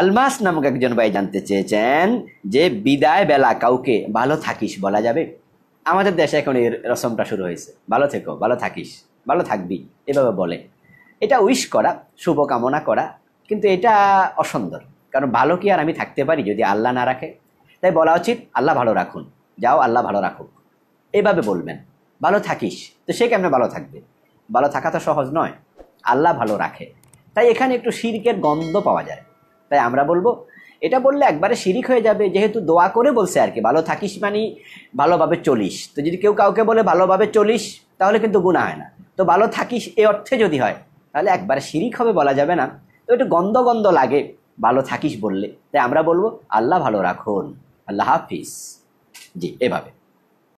আলমাস নামক একজন ভাই জানতে চেয়েছেন যে বিদায় বেলা কাউকে ভালো থাকিস বলা যাবে আমাদের দেশে এখন এর রসমটা শুরু হয়েছে ভালো থেকো ভালো থাকিস ভালো থাকবি এভাবে বলে এটা উইশ করা শুভকামনা করা কিন্তু এটা অসুন্দর কারণ ভালো কি আর আমি থাকতে পারি যদি আল্লাহ না রাখে তাই বলা উচিত আল্লাহ ভালো রাখুন যাও আল্লাহ ভালো রাখুক এভাবে বলবেন ভালো থাকিস তো সে কেমন ভালো থাকবে ভালো থাকা তো সহজ নয় আল্লাহ ভালো রাখে তাই এখানে একটু শিরকের গন্ধ পাওয়া যায় তাই আমরা বলবো এটা বললে একবারে শিরিক হয়ে যাবে যেহেতু দোয়া করে বলছে আর কি ভালো থাকিস মানে ভালোভাবে চলিস তো যদি কেউ কাউকে বলে ভালোভাবে চলিস তাহলে কিন্তু গুণা হয় না তো ভালো থাকিস এ অর্থে যদি হয় তাহলে একবারে শিরিক হবে বলা যাবে না তো একটু গন্ধ গন্ধ লাগে ভালো থাকিস বললে তাই আমরা বলবো আল্লাহ ভালো রাখুন আল্লাহ হাফিজ জি এভাবে